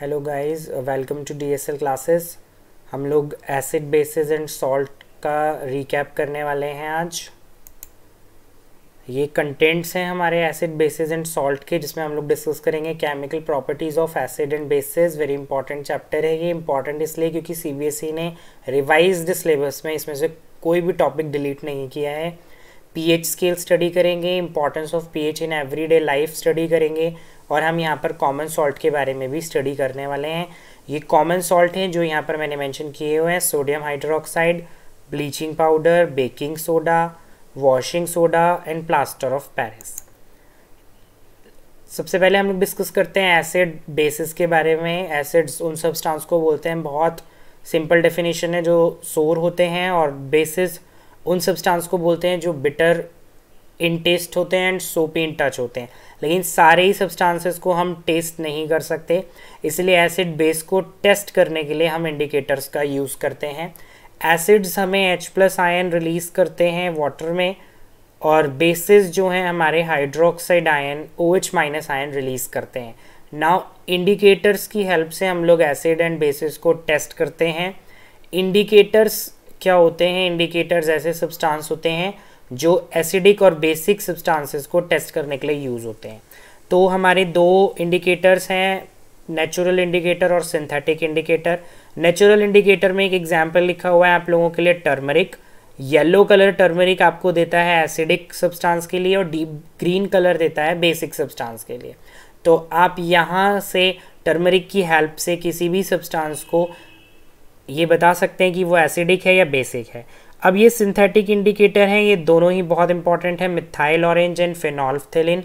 hello guys welcome to DSL classes हम लोग acid bases and salt का recap करने वाले हैं आज ये कंटेंट्स हैं हमारे एसिड बेसिस एंड सॉल्ट के जिसमें हम लोग डिस्कस करेंगे chemical properties of acid and bases very important chapter है ये इंपॉर्टेंट इसलिए क्योंकि सी e ने रिवाइज्ड सिलेबस में इसमें से कोई भी टॉपिक डिलीट नहीं किया है पी स्केल स्टडी करेंगे importance of P in everyday life study करेंगे और हम यहाँ पर कॉमन सॉल्ट के बारे में भी स्टडी करने वाले हैं ये कॉमन सॉल्ट हैं जो यहाँ पर मैंने मेंशन किए हुए हैं sodium hydroxide bleaching powder baking soda washing soda and plaster of Paris सबसे पहले हम लोग डिस्कस करते हैं एसिड बेसिस के बारे में एसिड्स उन सब्सटेंस को बोलते हैं बहुत सिंपल डेफिनेशन है जो सोर होते हैं और बेसिस उन सब्सटेंस को बोलते हैं जो बिटर इन टेस्ट होते हैं एंड सोपी इन टच होते हैं लेकिन सारे ही सब्सटेंसेस को हम टेस्ट नहीं कर सकते इसलिए एसिड बेस को टेस्ट करने के लिए हम इंडिकेटर्स का यूज़ करते हैं एसिड्स हमें एच प्लस आयन रिलीज़ करते हैं वाटर में और बेसिस जो हैं हमारे hydroxide ion O H minus ion release करते हैं नाउ इंडिकेटर्स की हेल्प से हम लोग एसिड एंड बेसिस को टेस्ट करते हैं इंडिकेटर्स क्या होते हैं इंडिकेटर्स ऐसे सब्सटेंस होते हैं जो एसिडिक और बेसिक सब्सटेंसेस को टेस्ट करने के लिए यूज़ होते हैं तो हमारे दो इंडिकेटर्स हैं नेचुरल इंडिकेटर और सिंथेटिक इंडिकेटर नेचुरल इंडिकेटर में एक एग्जाम्पल लिखा हुआ है आप लोगों के लिए टर्मरिक येलो कलर टर्मरिक आपको देता है एसिडिक सब्सटेंस के लिए और डीप ग्रीन कलर देता है बेसिक सब्सटेंस के लिए तो आप यहाँ से टर्मरिक की हेल्प से किसी भी सब्सटेंस को ये बता सकते हैं कि वो एसिडिक है या बेसिक है अब ये सिंथेटिक इंडिकेटर हैं ये दोनों ही बहुत इंपॉर्टेंट हैं methyl orange and phenolphthalein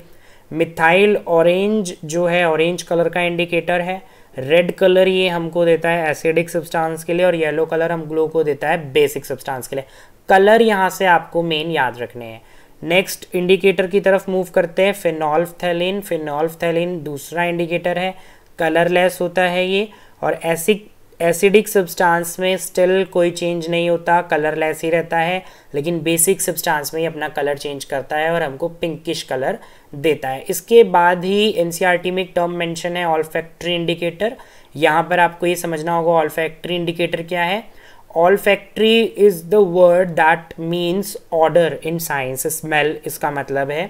methyl orange जो है ऑरेंज कलर का इंडिकेटर है रेड कलर ये हमको देता है एसिडिक सब्सटेंस के लिए और येलो कलर हम ग्लो को देता है बेसिक सब्सटेंस के लिए कलर यहाँ से आपको मेन याद रखने हैं नेक्स्ट इंडिकेटर की तरफ मूव करते हैं फिनॉल्फथैलिन फिनॉल्फथैलिन दूसरा इंडिकेटर है कलरलेस होता है ये और एसिक एसिडिक सब्सटेंस में स्टिल कोई चेंज नहीं होता कलर लेस ही रहता है लेकिन बेसिक सब्सटेंस में ही अपना कलर चेंज करता है और हमको पिंकिश कलर देता है इसके बाद ही एन e में एक टर्म मेंशन है ऑल फैक्ट्री इंडिकेटर यहाँ पर आपको ये समझना होगा ऑल फैक्ट्री इंडिकेटर क्या है olfactory is the word that means odour in science smell इसका मतलब है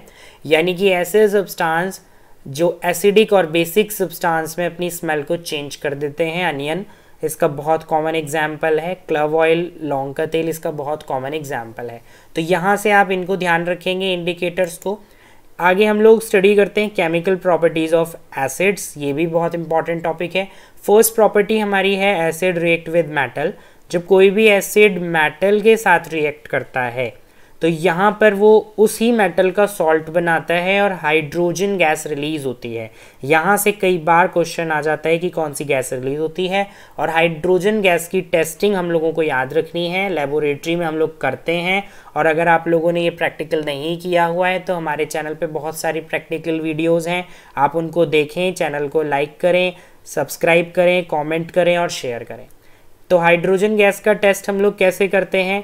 यानी कि ऐसे सब्सटेंस जो एसिडिक और बेसिक सब्सटेंस में अपनी स्मेल को चेंज कर देते हैं अनियन इसका बहुत कॉमन एग्जाम्पल है क्लव ऑयल लौंग का तेल इसका बहुत कॉमन एग्जाम्पल है तो यहाँ से आप इनको ध्यान रखेंगे इंडिकेटर्स को आगे हम लोग स्टडी करते हैं केमिकल प्रॉपर्टीज़ ऑफ एसिड्स ये भी बहुत इंपॉर्टेंट टॉपिक है फर्स्ट प्रॉपर्टी हमारी है एसिड रिएक्ट विद मेटल जब कोई भी एसिड मेटल के साथ रिएक्ट करता है तो यहाँ पर वो उसी मेटल का सॉल्ट बनाता है और हाइड्रोजन गैस रिलीज होती है यहाँ से कई बार क्वेश्चन आ जाता है कि कौन सी गैस रिलीज होती है और हाइड्रोजन गैस की टेस्टिंग हम लोगों को याद रखनी है लेबोरेटरी में हम लोग करते हैं और अगर आप लोगों ने ये प्रैक्टिकल नहीं किया हुआ है तो हमारे चैनल पर बहुत सारी प्रैक्टिकल वीडियोज़ हैं आप उनको देखें चैनल को लाइक करें सब्सक्राइब करें कॉमेंट करें और शेयर करें तो हाइड्रोजन गैस का टेस्ट हम लोग कैसे करते हैं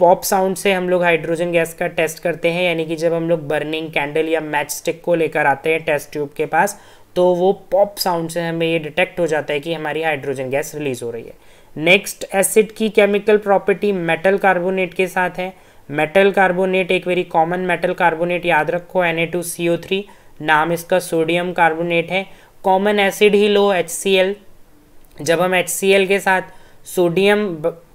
पॉप साउंड से हम लोग हाइड्रोजन गैस का टेस्ट करते हैं यानी कि जब हम लोग बर्निंग कैंडल या मैच स्टिक को लेकर आते हैं टेस्ट ट्यूब के पास तो वो पॉप साउंड से हमें ये डिटेक्ट हो जाता है कि हमारी हाइड्रोजन गैस रिलीज हो रही है नेक्स्ट एसिड की केमिकल प्रॉपर्टी मेटल कार्बोनेट के साथ है मेटल कार्बोनेट एक वेरी कॉमन मेटल कार्बोनेट याद रखो थ्री नाम इसका सोडियम कार्बोनेट है कॉमन एसिड ही लो एल जब हम एल के साथ सोडियम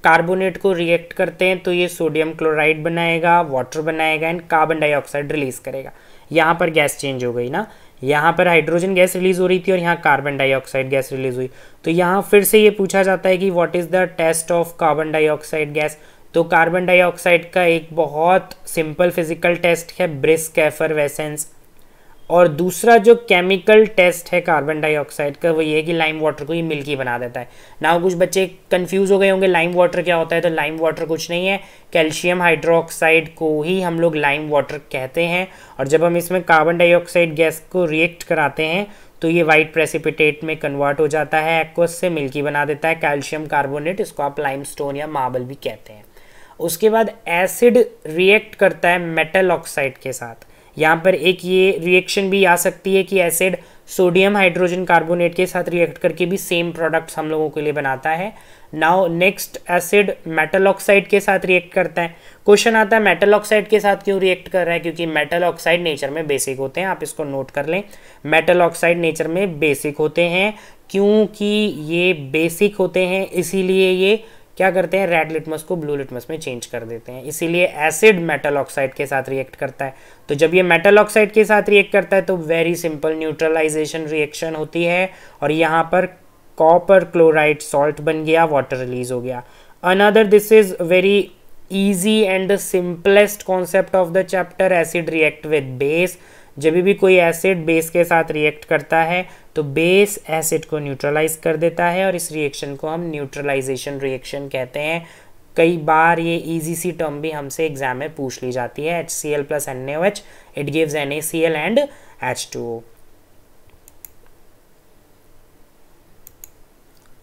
कार्बोनेट को रिएक्ट करते हैं तो ये सोडियम क्लोराइड बनाएगा वाटर बनाएगा एंड कार्बन डाइऑक्साइड रिलीज करेगा यहाँ पर गैस चेंज हो गई ना यहाँ पर हाइड्रोजन गैस रिलीज हो रही थी और यहाँ कार्बन डाइऑक्साइड गैस रिलीज हुई तो यहाँ फिर से ये पूछा जाता है कि what is the test of carbon dioxide gas तो कार्बन डाइऑक्साइड का एक बहुत सिंपल फिजिकल टेस्ट है ब्रिस्क एफरवेसेंस और दूसरा जो केमिकल टेस्ट है कार्बन डाइऑक्साइड का वो ये कि लाइम वाटर को ही मिल्की बना देता है ना कुछ बच्चे कंफ्यूज हो गए होंगे लाइम वाटर क्या होता है तो लाइम वाटर कुछ नहीं है कैल्शियम हाइड्रोक्साइड को ही हम लोग लाइम वाटर कहते हैं और जब हम इसमें कार्बन डाइऑक्साइड गैस को रिएक्ट कराते हैं तो ये वाइट प्रेसिपिटेट में कन्वर्ट हो जाता है एक्वस से मिल्की बना देता है कैल्शियम कार्बोनेट इसको आप लाइम या मार्बल भी कहते हैं उसके बाद एसिड रिएक्ट करता है मेटल ऑक्साइड के साथ यहाँ पर एक ये रिएक्शन भी आ सकती है कि एसिड सोडियम हाइड्रोजन कार्बोनेट के साथ रिएक्ट करके भी सेम प्रोडक्ट्स हम लोगों के लिए बनाता है now next acid metal oxide के साथ रिएक्ट करता है क्वेश्चन आता है मेटल ऑक्साइड के साथ क्यों रिएक्ट कर रहा है क्योंकि मेटल ऑक्साइड नेचर में बेसिक होते हैं आप इसको नोट कर लें मेटल ऑक्साइड नेचर में बेसिक होते हैं क्योंकि ये बेसिक होते हैं इसीलिए ये क्या करते हैं रेड लिटमस को ब्लू लिटमस में चेंज कर देते हैं इसीलिए एसिड मेटल ऑक्साइड के साथ रिएक्ट करता है तो जब ये मेटल ऑक्साइड के साथ रिएक्ट करता है तो वेरी सिंपल न्यूट्रलाइजेशन रिएक्शन होती है और यहाँ पर कॉपर क्लोराइड सॉल्ट बन गया वाटर रिलीज हो गया another this is very easy and simplest concept of the chapter acid react with base जब भी कोई एसिड बेस के साथ रिएक्ट करता है तो बेस एसिड को न्यूट्रलाइज कर देता है और इस रिएक्शन को हम न्यूट्रलाइजेशन रिएक्शन कहते हैं कई बार ये इजी सी टर्म भी हमसे एग्जाम में पूछ ली जाती है H C L plus N A H it gives N A C L and H two O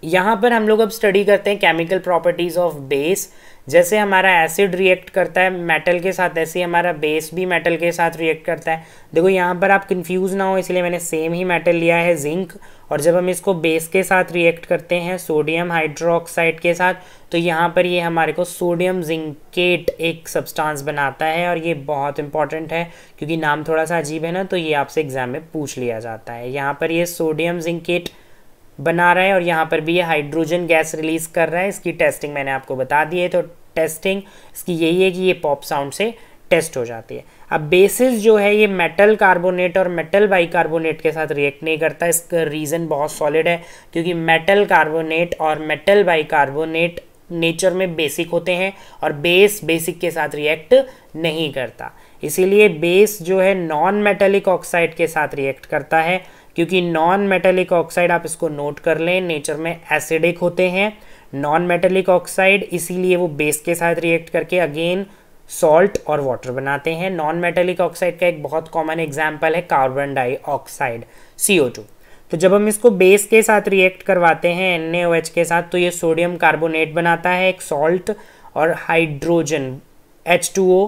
यहाँ पर हम लोग अब स्टडी करते हैं केमिकल प्रॉपर्टीज़ ऑफ बेस जैसे हमारा एसिड रिएक्ट करता है मेटल के साथ ऐसे ही हमारा बेस भी मेटल के साथ रिएक्ट करता है देखो यहाँ पर आप कंफ्यूज ना हो इसलिए मैंने सेम ही मेटल लिया है जिंक और जब हम इसको बेस के साथ रिएक्ट करते हैं सोडियम हाइड्रोक्साइड के साथ तो यहाँ पर ये हमारे को सोडियम जिंकेट एक सब्सटांस बनाता है और ये बहुत इंपॉर्टेंट है क्योंकि नाम थोड़ा सा अजीब है ना तो ये आपसे एग्जाम में पूछ लिया जाता है यहाँ पर ये सोडियम जिंकेट बना रहे हैं और यहाँ पर भी ये हाइड्रोजन गैस रिलीज़ कर रहा है इसकी टेस्टिंग मैंने आपको बता दी है तो टेस्टिंग इसकी यही है कि ये पॉप साउंड से टेस्ट हो जाती है अब बेसिस जो है ये मेटल कार्बोनेट और मेटल बाइकार्बोनेट के साथ रिएक्ट नहीं करता इसका रीज़न बहुत सॉलिड है क्योंकि मेटल कार्बोनेट और मेटल बाइकार्बोनेट नेचर में बेसिक होते हैं और बेस बेसिक के साथ रिएक्ट नहीं करता इसीलिए बेस जो है नॉन मेटेलिक ऑक्साइड के साथ रिएक्ट करता है क्योंकि नॉन मेटेलिक ऑक्साइड आप इसको नोट कर लें नेचर में एसिडिक होते हैं नॉन मेटेलिक ऑक्साइड इसीलिए वो बेस के साथ रिएक्ट करके अगेन सॉल्ट और वाटर बनाते हैं नॉन मेटेलिक ऑक्साइड का एक बहुत कॉमन एग्जाम्पल है कार्बन डाइऑक्साइड सी तो जब हम इसको बेस के साथ रिएक्ट करवाते हैं एन के साथ तो ये सोडियम कार्बोनेट बनाता है एक सॉल्ट और hydrogen H two O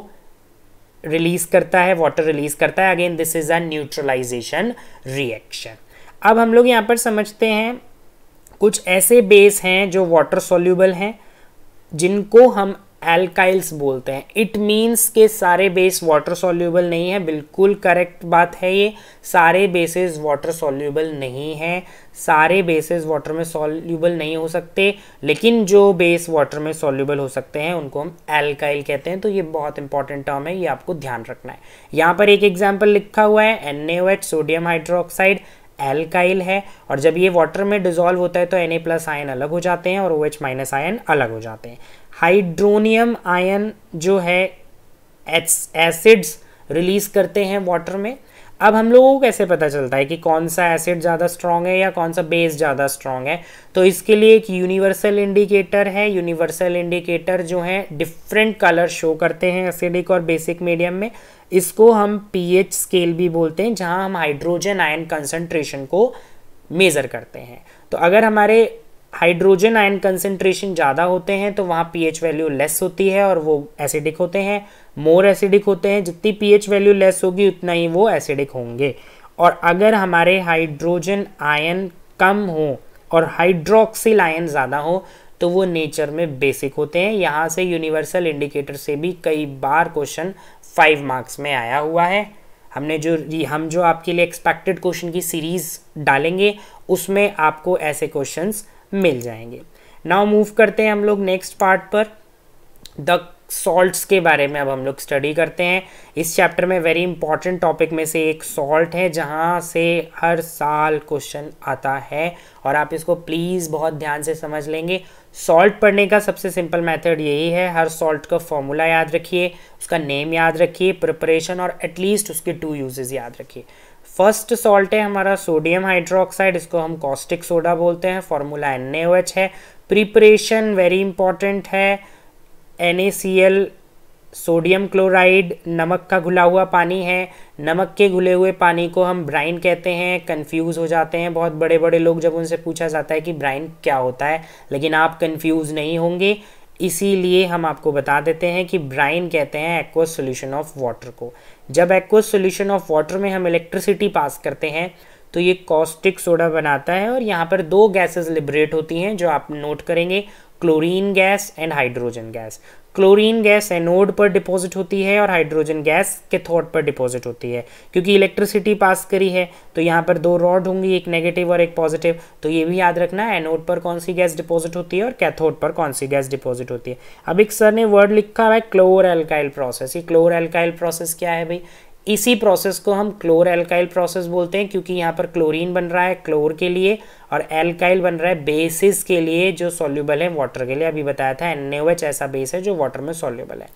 release करता है वाटर रिलीज करता है again this is a neutralisation reaction अब हम लोग यहाँ पर समझते हैं कुछ ऐसे बेस हैं जो वाटर सोल्यूबल हैं जिनको हम एल्काइल्स बोलते हैं इट मीन्स के सारे बेस वाटर सोल्यूबल नहीं है बिल्कुल करेक्ट बात है ये सारे बेसिस वाटर सोल्यूबल नहीं है सारे बेसिस वाटर में सोल्यूबल नहीं हो सकते लेकिन जो बेस वाटर में सोल्यूबल हो सकते हैं उनको हम एल्काइल कहते हैं तो ये बहुत इंपॉर्टेंट टर्म है ये आपको ध्यान रखना है यहाँ पर एक एग्जाम्पल लिखा हुआ है एन सोडियम हाइड्रोक्साइड एल्काइल है और जब ये वाटर में डिजोल्व होता है तो एन ए प्लस आयन अलग हो जाते हैं और ओ एच माइनस आयन अलग हो जाते हैं हाइड्रोनियम आयन जो है एसिड्स रिलीज करते हैं वाटर में अब हम लोगों को कैसे पता चलता है कि कौन सा एसिड ज़्यादा स्ट्रॉन्ग है या कौन सा बेस ज़्यादा स्ट्रॉन्ग है तो इसके लिए एक यूनिवर्सल इंडिकेटर है यूनिवर्सल इंडिकेटर जो है डिफरेंट कलर शो करते हैं एसिडिक और बेसिक मीडियम में इसको हम पीएच स्केल भी बोलते हैं जहां हम हाइड्रोजन आयन कंसनट्रेशन को मेज़र करते हैं तो अगर हमारे हाइड्रोजन आयन कंसेंट्रेशन ज़्यादा होते हैं तो वहाँ पीएच वैल्यू लेस होती है और वो एसिडिक होते हैं मोर एसिडिक होते हैं जितनी पीएच वैल्यू लेस होगी उतना ही वो एसिडिक होंगे और अगर हमारे हाइड्रोजन आयन कम हो और हाइड्रोक्सिल आयन ज़्यादा हो तो वो नेचर में बेसिक होते हैं यहाँ से यूनिवर्सल इंडिकेटर से भी कई बार क्वेश्चन फाइव मार्क्स में आया हुआ है हमने जो हम जो आपके लिए एक्सपेक्टेड क्वेश्चन की सीरीज़ डालेंगे उसमें आपको ऐसे क्वेश्चंस मिल जाएंगे नाउ मूव करते हैं हम लोग नेक्स्ट पार्ट पर द सॉल्ट्स के बारे में अब हम लोग स्टडी करते हैं इस चैप्टर में वेरी इंपॉर्टेंट टॉपिक में से एक सॉल्ट है जहां से हर साल क्वेश्चन आता है और आप इसको प्लीज़ बहुत ध्यान से समझ लेंगे सॉल्ट पढ़ने का सबसे सिंपल मेथड यही है हर सॉल्ट का फॉर्मूला याद रखिए उसका नेम याद रखिए प्रिपरेशन और एटलीस्ट उसके टू यूजेज़ याद रखिए फर्स्ट सॉल्ट है हमारा सोडियम हाइड्रोक्साइड इसको हम कॉस्टिक सोडा बोलते हैं फॉर्मूला एन है प्रिपरेशन वेरी इंपॉर्टेंट है एन सोडियम क्लोराइड नमक का घुला हुआ पानी है नमक के घुले हुए पानी को हम ब्राइन कहते हैं कंफ्यूज हो जाते हैं बहुत बड़े बड़े लोग जब उनसे पूछा जाता है कि ब्राइन क्या होता है लेकिन आप कंफ्यूज नहीं होंगे इसीलिए हम आपको बता देते हैं कि ब्राइन कहते हैं एक्वस सोल्यूशन ऑफ वाटर को जब एक्वस सोल्यूशन ऑफ वाटर में हम इलेक्ट्रिसिटी पास करते हैं तो ये कॉस्टिक सोडा बनाता है और यहाँ पर दो गैसेस लिबरेट होती हैं जो आप नोट करेंगे chlorine gas and hydrogen gas chlorine gas anode पर डिपॉजिट होती है और हाइड्रोजन गैस कैथोड पर डिपॉजिट होती है क्योंकि इलेक्ट्रिसिटी पास करी है तो यहाँ पर दो रॉड होंगी एक नेगेटिव और एक पॉजिटिव तो ये भी याद रखना एनोड पर कौन सी गैस डिपॉजिट होती है और कैथोड पर कौन सी गैस डिपॉजिट होती है अब एक सर ने वर्ड लिखा हुआ है क्लोर एल्काइल प्रोसेस ये क्लोर एल्काइल प्रोसेस क्या है भाई इसी प्रोसेस को हम क्लोर एल्काइल प्रोसेस बोलते हैं क्योंकि यहाँ पर क्लोरीन बन रहा है क्लोर के लिए और एल्काइल बन रहा है बेसिस के लिए जो सॉल्यूबल है वाटर के लिए अभी बताया था एन ऐसा बेस है जो वाटर में सॉल्यूबल है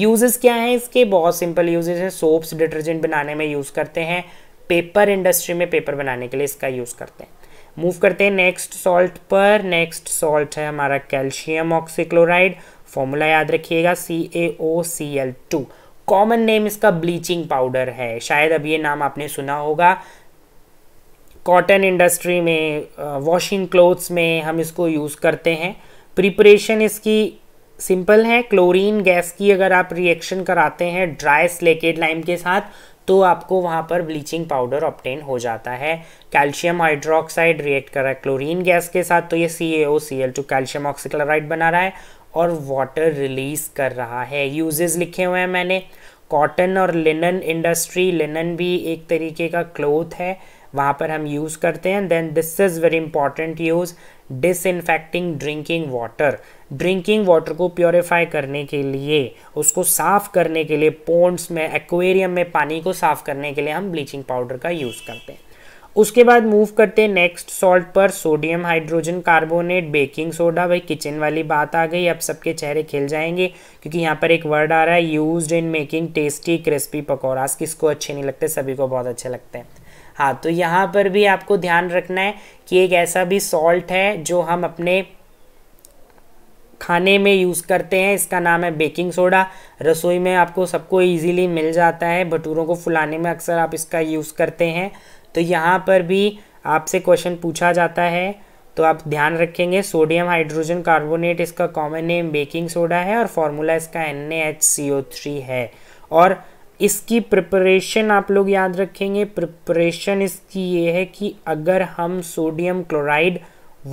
यूजेस क्या हैं इसके बहुत सिंपल यूजेस हैं सोप्स डिटर्जेंट बनाने में यूज़ करते हैं पेपर इंडस्ट्री में पेपर बनाने के लिए इसका यूज़ करते हैं मूव करते हैं नेक्स्ट सॉल्ट पर नेक्स्ट सॉल्ट है हमारा कैल्शियम ऑक्सीक्लोराइड फॉर्मूला याद रखिएगा C A O C L two common name इसका ब्लीचिंग पाउडर है शायद अब ये नाम आपने सुना होगा कॉटन इंडस्ट्री में वॉशिंग क्लोथ्स में हम इसको यूज़ करते हैं प्रिपरेशन इसकी सिंपल है क्लोरीन गैस की अगर आप रिएक्शन कराते हैं ड्राई स्लेकेड लाइम के साथ तो आपको वहाँ पर ब्लीचिंग पाउडर ऑप्टेन हो जाता है कैल्शियम हाइड्रोक्साइड रिएक्ट कर रहा है क्लोरीन गैस के साथ तो ये C A O C L two calcium oxychloride बना रहा है और वाटर रिलीज कर रहा है यूजेस लिखे हुए हैं मैंने कॉटन और लिनन इंडस्ट्री लिनन भी एक तरीके का क्लोथ है वहाँ पर हम यूज़ करते हैं then this is very important use disinfecting drinking water drinking water को प्योरीफाई करने के लिए उसको साफ़ करने के लिए पोन्ट्स में एक्वेरियम में पानी को साफ़ करने के लिए हम ब्लीचिंग पाउडर का यूज़ करते हैं उसके बाद मूव करते हैं नेक्स्ट सॉल्ट पर sodium hydrogen carbonate baking soda भाई किचन वाली बात आ गई अब सबके चेहरे खिल जाएंगे क्योंकि यहाँ पर एक वर्ड आ रहा है use in making tasty crispy pakora किसको अच्छे नहीं लगते सभी को बहुत अच्छे लगते हैं हाँ तो यहाँ पर भी आपको ध्यान रखना है कि एक ऐसा भी सॉल्ट है जो हम अपने खाने में यूज़ करते हैं इसका नाम है बेकिंग सोडा रसोई में आपको सबको इजीली मिल जाता है भटूरों को फुलाने में अक्सर आप इसका यूज़ करते हैं तो यहाँ पर भी आपसे क्वेश्चन पूछा जाता है तो आप ध्यान रखेंगे सोडियम हाइड्रोजन कार्बोनेट इसका कॉमन नेम बेकिंग सोडा है और फॉर्मूला इसका N H C O three है और इसकी प्रिपरेशन आप लोग याद रखेंगे प्रिपरेशन इसकी ये है कि अगर हम sodium chloride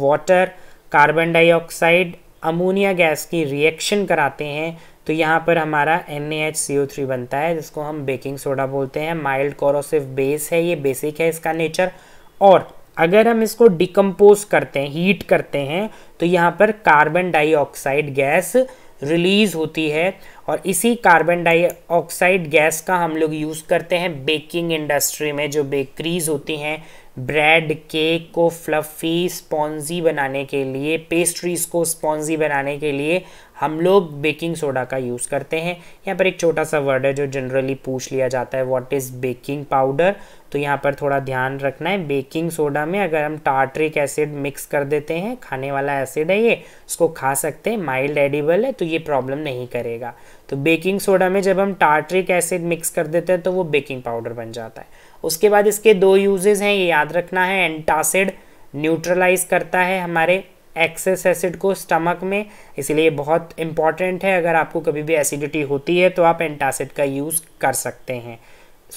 water carbon dioxide ammonia gas की रिएक्शन कराते हैं तो यहाँ पर हमारा एन बनता है जिसको हम बेकिंग सोडा बोलते हैं माइल्ड कोरोसिव बेस है ये बेसिक है इसका नेचर और अगर हम इसको डिकम्पोज करते हैं हीट करते हैं तो यहाँ पर कार्बन डाइऑक्साइड गैस रिलीज़ होती है और इसी कार्बन डाइऑक्साइड गैस का हम लोग यूज़ करते हैं बेकिंग इंडस्ट्री में जो बेकरीज होती हैं ब्रेड केक को फ्लफ़ी स्पॉन्जी बनाने के लिए पेस्ट्रीज़ को स्पॉन्जी बनाने के लिए हम लोग बेकिंग सोडा का यूज़ करते हैं यहाँ पर एक छोटा सा वर्ड है जो जनरली पूछ लिया जाता है व्हाट इज़ बेकिंग पाउडर तो यहाँ पर थोड़ा ध्यान रखना है बेकिंग सोडा में अगर हम टार्ट्रिक एसिड मिक्स कर देते हैं खाने वाला एसिड है ये उसको खा सकते हैं माइल्ड एडिबल है तो ये प्रॉब्लम नहीं करेगा तो बेकिंग सोडा में जब हम टार्ट्रिक एसिड मिक्स कर देते हैं तो वो बेकिंग पाउडर बन जाता है उसके बाद इसके दो यूजेज हैं ये याद रखना है एंटासिड न्यूट्रलाइज करता है हमारे एक्सेस एसिड को स्टमक में इसलिए बहुत इंपॉर्टेंट है अगर आपको कभी भी एसिडिटी होती है तो आप एंटासिड का यूज़ कर सकते हैं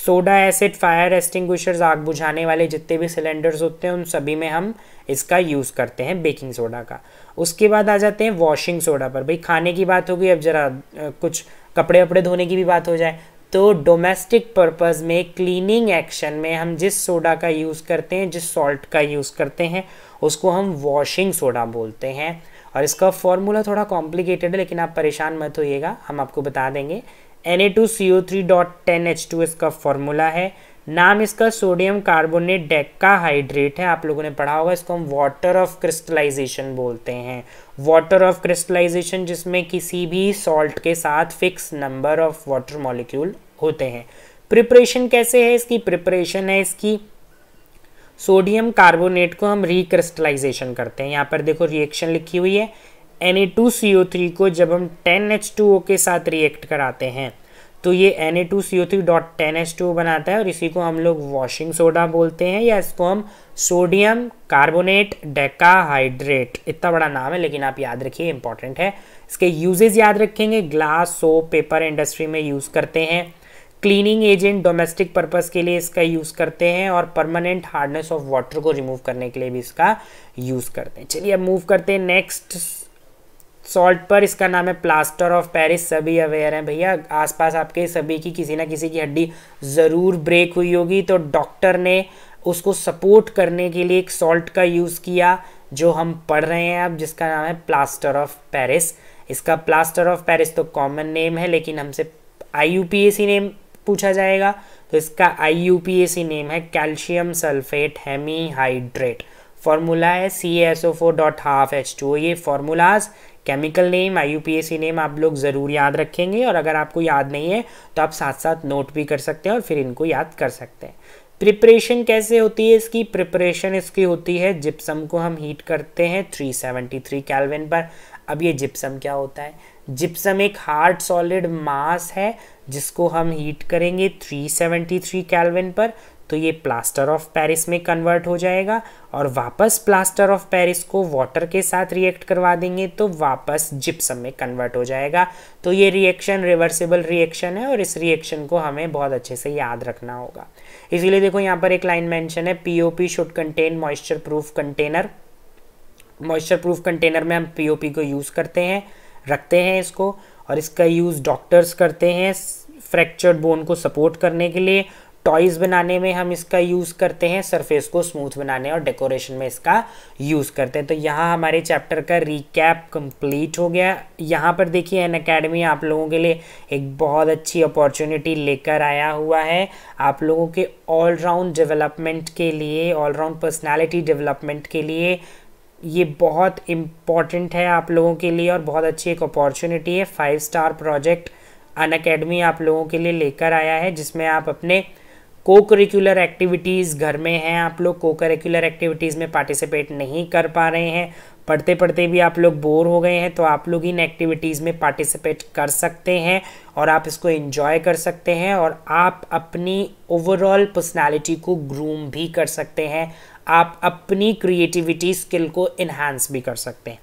सोडा एसिड फायर एस्टिंग्विशर्स आग बुझाने वाले जितने भी सिलेंडर्स होते हैं उन सभी में हम इसका यूज़ करते हैं बेकिंग सोडा का उसके बाद आ जाते हैं वॉशिंग सोडा पर भाई खाने की बात होगी अब ज़रा कुछ कपड़े वपड़े धोने की भी बात हो जाए तो डोमेस्टिक पर्पज़ में क्लीनिंग एक्शन में हम जिस सोडा का यूज़ करते हैं जिस सॉल्ट का यूज़ करते हैं उसको हम वॉशिंग सोडा बोलते हैं और इसका फॉर्मूला थोड़ा कॉम्प्लिकेटेड है लेकिन आप परेशान मत होइएगा हम आपको बता देंगे N A two C O three dot ten H two इसका फॉर्मूला है नाम इसका सोडियम कार्बोनेट डेक्काहाइड्रेट है आप लोगों ने पढ़ा होगा इसको हम वाटर ऑफ क्रिस्टलाइजेशन बोलते हैं वाटर ऑफ क्रिस्टलाइजेशन जिसमें किसी भी सॉल्ट के साथ fix number of water molecule होते हैं प्रिपरेशन कैसे है इसकी प्रिपरेशन है इसकी सोडियम कार्बोनेट को हम रिक्रिस्टलाइजेशन करते हैं यहाँ पर देखो रिएक्शन लिखी हुई है Na2CO3 को जब हम 10H2O के साथ रिएक्ट कराते हैं तो ये Na2CO3 dot ten S to बनाता है और इसी को हम लोग वॉशिंग सोडा बोलते हैं या इसको हम सोडियम कार्बोनेट डेकाहाइड्रेट इतना बड़ा नाम है लेकिन आप याद रखिए इंपॉर्टेंट है इसके यूजेज याद रखेंगे ग्लास सोप पेपर इंडस्ट्री में यूज़ करते हैं क्लीनिंग एजेंट डोमेस्टिक पर्पज़ के लिए इसका यूज़ करते हैं और परमानेंट हार्डनेस ऑफ वाटर को रिमूव करने के लिए भी इसका यूज़ करते हैं चलिए अब मूव करते हैं नेक्स्ट सॉल्ट पर इसका नाम है प्लास्टर ऑफ पेरिस सभी अवेयर हैं भैया आसपास आपके सभी की किसी ना किसी की हड्डी ज़रूर ब्रेक हुई होगी तो डॉक्टर ने उसको सपोर्ट करने के लिए एक सॉल्ट का यूज़ किया जो हम पढ़ रहे हैं अब जिसका नाम है प्लास्टर ऑफ पेरिस इसका प्लास्टर ऑफ पेरिस तो कॉमन नेम है लेकिन हमसे आई नेम पूछा जाएगा तो इसका आई नेम है calcium sulphate hemihydrate formula है C S O four dot half H two ये formulas chemical name I name आप लोग ज़रूर याद रखेंगे और अगर आपको याद नहीं है तो आप साथ साथ नोट भी कर सकते हैं और फिर इनको याद कर सकते हैं प्रिपरेशन कैसे होती है इसकी प्रिपरेशन इसकी होती है जिप्सम को हम हीट करते हैं 373 सेवेंटी पर अब ये जिप्सम क्या होता है जिप्सम एक हार्ड सॉलिड मास है जिसको हम हीट करेंगे 373 सेवेंटी पर तो ये प्लास्टर ऑफ पेरिस में कन्वर्ट हो जाएगा और वापस प्लास्टर ऑफ पेरिस को वाटर के साथ रिएक्ट करवा देंगे तो वापस जिप्सम में कन्वर्ट हो जाएगा तो ये रिएक्शन रिवर्सिबल रिएक्शन है और इस रिएक्शन को हमें बहुत अच्छे से याद रखना होगा इसीलिए देखो यहाँ पर एक लाइन मैंशन है POP should contain moisture proof container moisture proof container में हम पीओपी को यूज़ करते हैं रखते हैं इसको और इसका यूज़ डॉक्टर्स करते हैं फ्रैक्चर्ड बोन को सपोर्ट करने के लिए टॉयज़ बनाने में हम इसका यूज़ करते हैं सरफेस को स्मूथ बनाने और डेकोरेशन में इसका यूज़ करते हैं तो यहाँ हमारे चैप्टर का रिकैप कंप्लीट हो गया यहाँ पर देखिए एन अकेडमी आप लोगों के लिए एक बहुत अच्छी अपॉर्चुनिटी लेकर आया हुआ है आप लोगों के ऑलराउंड डेवलपमेंट के लिए ऑलराउंड पर्सनैलिटी डेवलपमेंट के लिए ये बहुत इम्पॉर्टेंट है आप लोगों के लिए और बहुत अच्छी एक अपॉर्चुनिटी है five star project Unacademy आप लोगों के लिए लेकर आया है जिसमें आप अपने को करिकुलर एक्टिविटीज़ घर में हैं आप लोग को करिकुलर एक्टिविटीज़ में पार्टिसिपेट नहीं कर पा रहे हैं पढ़ते पढ़ते भी आप लोग बोर हो गए हैं तो आप लोग इन एक्टिविटीज़ में पार्टिसिपेट कर सकते हैं और आप इसको इन्जॉय कर सकते हैं और आप अपनी ओवरऑल पर्सनैलिटी को ग्रूम भी कर सकते हैं आप अपनी क्रिएटिविटी स्किल को इन्हांस भी कर सकते हैं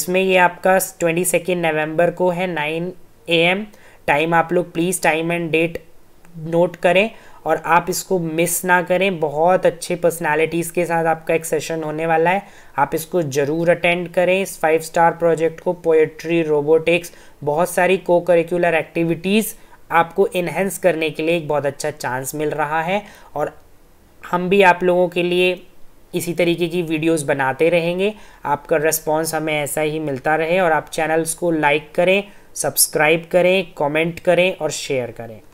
इसमें ये आपका ट्वेंटी सेकेंड नवम्बर को है नाइन ए एम टाइम आप लोग please time and date note करें और आप इसको मिस ना करें बहुत अच्छे पर्सनालिटीज़ के साथ आपका एक सेशन होने वाला है आप इसको ज़रूर अटेंड करें इस फाइव स्टार प्रोजेक्ट को पोएट्री रोबोटिक्स बहुत सारी को करिकुलर एक्टिविटीज़ आपको इन्हेंस करने के लिए एक बहुत अच्छा चांस मिल रहा है और हम भी आप लोगों के लिए इसी तरीके की वीडियोस बनाते रहेंगे आपका रिस्पांस हमें ऐसा ही मिलता रहे और आप चैनल्स को लाइक करें सब्सक्राइब करें कमेंट करें और शेयर करें